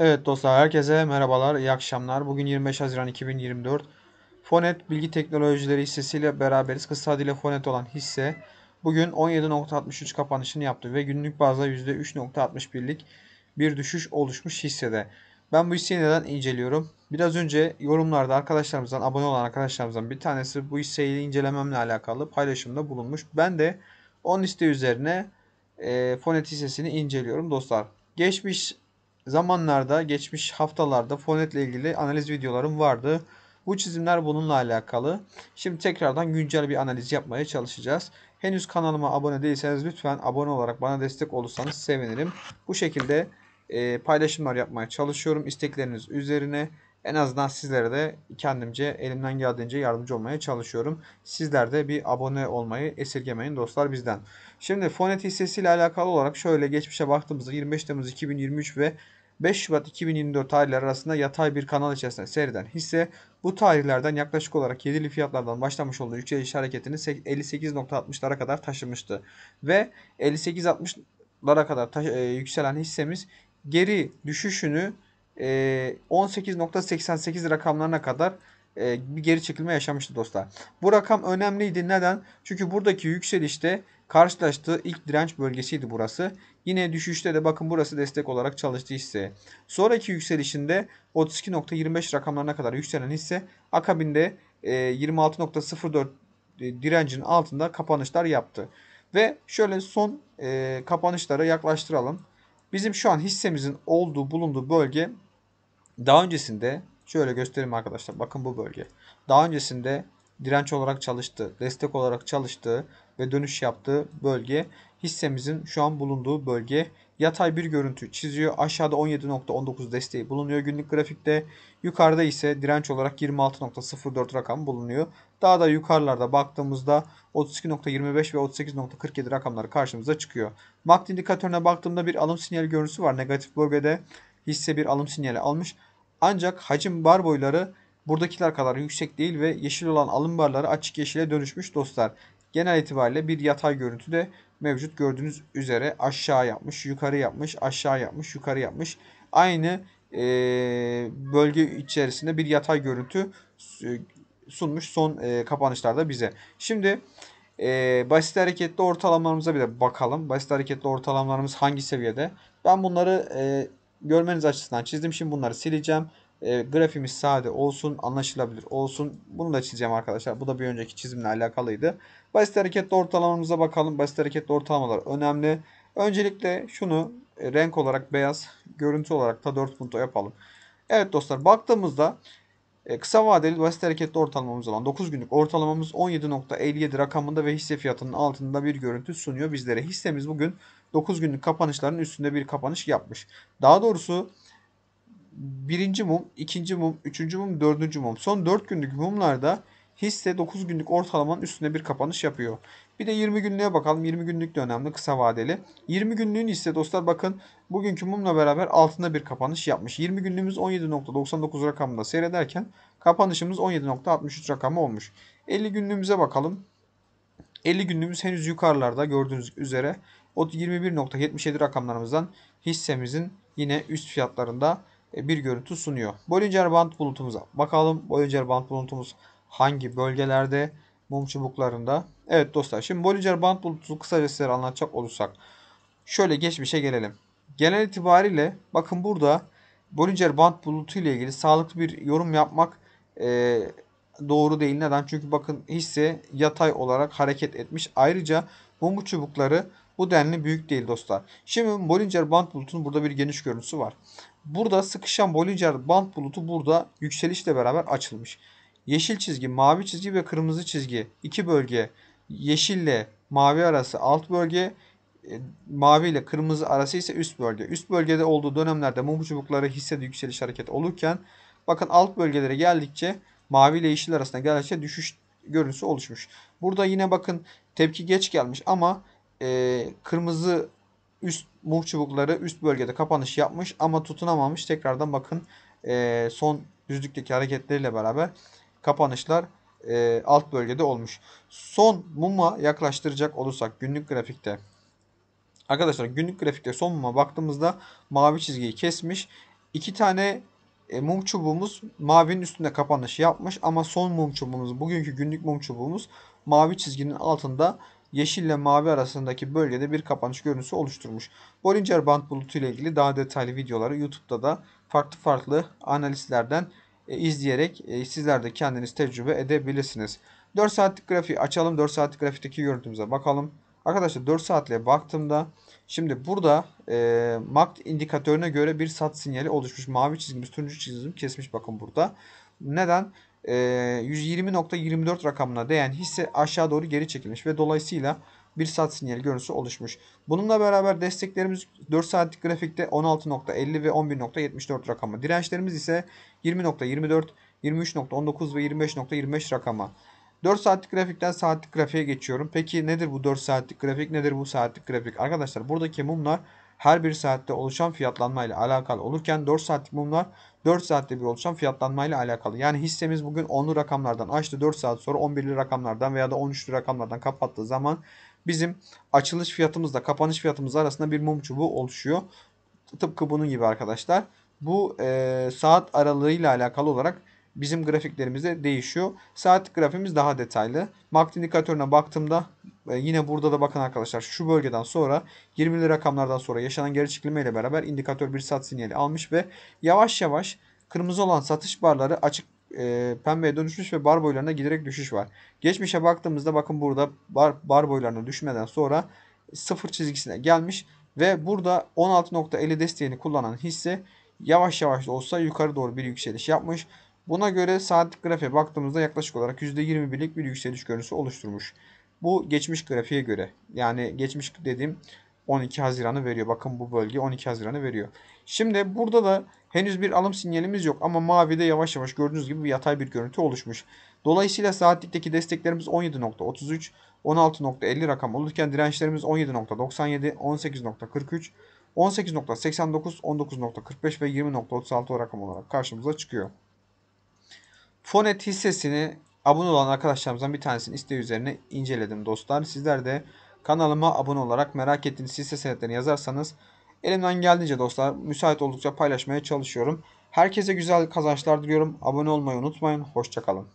Evet dostlar herkese merhabalar, iyi akşamlar. Bugün 25 Haziran 2024. Fonet Bilgi Teknolojileri hissesiyle beraberiz. Kısa adıyla Fonet olan hisse bugün 17.63 kapanışını yaptı ve günlük bazda %3.61'lik bir düşüş oluşmuş hissede. Ben bu hisseyi neden inceliyorum? Biraz önce yorumlarda arkadaşlarımızdan, abone olan arkadaşlarımızdan bir tanesi bu hisseyi incelememle alakalı paylaşımda bulunmuş. Ben de onun isteği üzerine e, Fonet hissesini inceliyorum dostlar. Geçmiş zamanlarda geçmiş haftalarda Fonet'le ilgili analiz videolarım vardı. Bu çizimler bununla alakalı. Şimdi tekrardan güncel bir analiz yapmaya çalışacağız. Henüz kanalıma abone değilseniz lütfen abone olarak bana destek olursanız sevinirim. Bu şekilde e, paylaşımlar yapmaya çalışıyorum. İstekleriniz üzerine en azından sizlere de kendimce elimden geldiğince yardımcı olmaya çalışıyorum. Sizler de bir abone olmayı esirgemeyin dostlar bizden. Şimdi fonet hissesiyle alakalı olarak şöyle geçmişe baktığımızda 25 Temmuz 2023 ve 5 Şubat 2024 tarihleri arasında yatay bir kanal içerisinde seyreden hisse bu tarihlerden yaklaşık olarak 7'li fiyatlardan başlamış olduğu yükseliş hareketini 58.60'lara kadar taşımıştı. Ve 58.60'lara kadar taş- e, yükselen hissemiz geri düşüşünü e, 18.88 rakamlarına kadar e, bir geri çekilme yaşamıştı dostlar. Bu rakam önemliydi. Neden? Çünkü buradaki yükselişte karşılaştığı ilk direnç bölgesiydi burası. Yine düşüşte de bakın burası destek olarak çalıştı hisse. Sonraki yükselişinde 32.25 rakamlarına kadar yükselen hisse akabinde 26.04 e, e, direncin altında kapanışlar yaptı. Ve şöyle son kapanışlara yaklaştıralım. Bizim şu an hissemizin olduğu bulunduğu bölge daha öncesinde Şöyle göstereyim arkadaşlar. Bakın bu bölge. Daha öncesinde direnç olarak çalıştı, destek olarak çalıştı ve dönüş yaptığı bölge hissemizin şu an bulunduğu bölge yatay bir görüntü çiziyor. Aşağıda 17.19 desteği bulunuyor günlük grafikte. Yukarıda ise direnç olarak 26.04 rakam bulunuyor. Daha da yukarılarda baktığımızda 32.25 ve 38.47 rakamları karşımıza çıkıyor. MACD indikatörüne baktığımda bir alım sinyali görüntüsü var negatif bölgede. Hisse bir alım sinyali almış. Ancak hacim bar boyları buradakiler kadar yüksek değil ve yeşil olan alın barları açık yeşile dönüşmüş dostlar. Genel itibariyle bir yatay görüntü de mevcut gördüğünüz üzere aşağı yapmış, yukarı yapmış, aşağı yapmış, yukarı yapmış. Aynı e, bölge içerisinde bir yatay görüntü sunmuş son e, kapanışlarda bize. Şimdi e, basit hareketli ortalamalarımıza bir de bakalım. Basit hareketli ortalamalarımız hangi seviyede? Ben bunları e, görmeniz açısından çizdim. Şimdi bunları sileceğim. E, grafimiz sade olsun, anlaşılabilir olsun. Bunu da çizeceğim arkadaşlar. Bu da bir önceki çizimle alakalıydı. Basit hareketli ortalamamıza bakalım. Basit hareketli ortalamalar önemli. Öncelikle şunu e, renk olarak beyaz, görüntü olarak da 4 punto yapalım. Evet dostlar baktığımızda e, kısa vadeli basit hareketli ortalamamız olan 9 günlük ortalamamız 17.57 rakamında ve hisse fiyatının altında bir görüntü sunuyor bizlere. Hissemiz bugün 9 günlük kapanışların üstünde bir kapanış yapmış. Daha doğrusu birinci mum, ikinci mum, üçüncü mum, dördüncü mum. Son 4 günlük mumlarda hisse 9 günlük ortalamanın üstünde bir kapanış yapıyor. Bir de 20 günlüğe bakalım. 20 günlük de önemli kısa vadeli. 20 günlüğün hisse dostlar bakın bugünkü mumla beraber altında bir kapanış yapmış. 20 günlüğümüz 17.99 rakamında seyrederken kapanışımız 17.63 rakamı olmuş. 50 günlüğümüze bakalım. 50 günlüğümüz henüz yukarılarda gördüğünüz üzere o 21.77 rakamlarımızdan hissemizin yine üst fiyatlarında e, bir görüntü sunuyor. Bollinger Band bulutumuza bakalım. Bollinger Band bulutumuz hangi bölgelerde? Mum çubuklarında. Evet dostlar şimdi Bollinger Band bulutu kısaca size anlatacak olursak. Şöyle geçmişe gelelim. Genel itibariyle bakın burada Bollinger Band bulutu ile ilgili sağlıklı bir yorum yapmak e, doğru değil. Neden? Çünkü bakın hisse yatay olarak hareket etmiş. Ayrıca mum çubukları bu denli büyük değil dostlar. Şimdi Bollinger Band bulutunun burada bir geniş görüntüsü var. Burada sıkışan Bollinger Band bulutu burada yükselişle beraber açılmış. Yeşil çizgi, mavi çizgi ve kırmızı çizgi iki bölge. Yeşille mavi arası alt bölge, e, mavi ile kırmızı arası ise üst bölge. Üst bölgede olduğu dönemlerde mum çubukları hissede yükseliş hareket olurken bakın alt bölgelere geldikçe mavi ile yeşil arasında geldikçe düşüş görüntüsü oluşmuş. Burada yine bakın tepki geç gelmiş ama e, kırmızı üst muh çubukları üst bölgede kapanış yapmış ama tutunamamış. Tekrardan bakın e, son düzlükteki hareketleriyle beraber kapanışlar e, alt bölgede olmuş. Son muma yaklaştıracak olursak günlük grafikte. Arkadaşlar günlük grafikte son muma baktığımızda mavi çizgiyi kesmiş. İki tane e, mum çubuğumuz mavinin üstünde kapanış yapmış ama son mum çubuğumuz bugünkü günlük mum çubuğumuz mavi çizginin altında yeşil ile mavi arasındaki bölgede bir kapanış görüntüsü oluşturmuş. Bollinger Band bulutu ile ilgili daha detaylı videoları YouTube'da da farklı farklı analizlerden e, izleyerek e, sizler de kendiniz tecrübe edebilirsiniz. 4 saatlik grafiği açalım. 4 saatlik grafikteki gördüğümüze bakalım. Arkadaşlar 4 saatliğe baktığımda şimdi burada e, MACD indikatörüne göre bir sat sinyali oluşmuş. Mavi çizgimiz, turuncu çizgimiz kesmiş bakın burada. Neden? 120.24 e, rakamına değen hisse aşağı doğru geri çekilmiş ve dolayısıyla bir sat sinyali görüntüsü oluşmuş. Bununla beraber desteklerimiz 4 saatlik grafikte 16.50 ve 11.74 rakamı. Dirençlerimiz ise 20.24, 23.19 ve 25.25 .25 rakamı. 4 saatlik grafikten saatlik grafiğe geçiyorum. Peki nedir bu 4 saatlik grafik? Nedir bu saatlik grafik? Arkadaşlar buradaki mumlar her bir saatte oluşan fiyatlanma ile alakalı olurken 4 saatlik mumlar 4 saatte bir oluşan fiyatlanma ile alakalı. Yani hissemiz bugün 10'lu rakamlardan açtı 4 saat sonra 11'li rakamlardan veya da 13'lü rakamlardan kapattığı zaman bizim açılış fiyatımızla kapanış fiyatımız arasında bir mum çubuğu oluşuyor. Tıpkı bunun gibi arkadaşlar. Bu e, saat ile alakalı olarak bizim grafiklerimizde değişiyor. Saatlik grafimiz daha detaylı. MACD indikatörüne baktığımda ee, yine burada da bakın arkadaşlar şu bölgeden sonra 20'li rakamlardan sonra yaşanan geri çekilme ile beraber indikatör bir sat sinyali almış ve yavaş yavaş kırmızı olan satış barları açık e, pembeye dönüşmüş ve bar boylarına giderek düşüş var. Geçmişe baktığımızda bakın burada bar, bar boylarına düşmeden sonra sıfır çizgisine gelmiş ve burada 16.50 desteğini kullanan hisse yavaş yavaş da olsa yukarı doğru bir yükseliş yapmış. Buna göre saatlik grafiğe baktığımızda yaklaşık olarak %21'lik bir yükseliş görüntüsü oluşturmuş. Bu geçmiş grafiğe göre. Yani geçmiş dediğim 12 Haziran'ı veriyor. Bakın bu bölge 12 Haziran'ı veriyor. Şimdi burada da henüz bir alım sinyalimiz yok ama mavide yavaş yavaş gördüğünüz gibi bir yatay bir görüntü oluşmuş. Dolayısıyla saatlikteki desteklerimiz 17.33, 16.50 rakam olurken dirençlerimiz 17.97, 18.43, 18.89, 19.45 ve 20.36 rakam olarak karşımıza çıkıyor. Fonet hissesini Abone olan arkadaşlarımızdan bir tanesini isteği üzerine inceledim dostlar. Sizler de kanalıma abone olarak merak ettiğiniz hisse senetlerini yazarsanız elimden geldiğince dostlar müsait oldukça paylaşmaya çalışıyorum. Herkese güzel kazançlar diliyorum. Abone olmayı unutmayın. Hoşçakalın.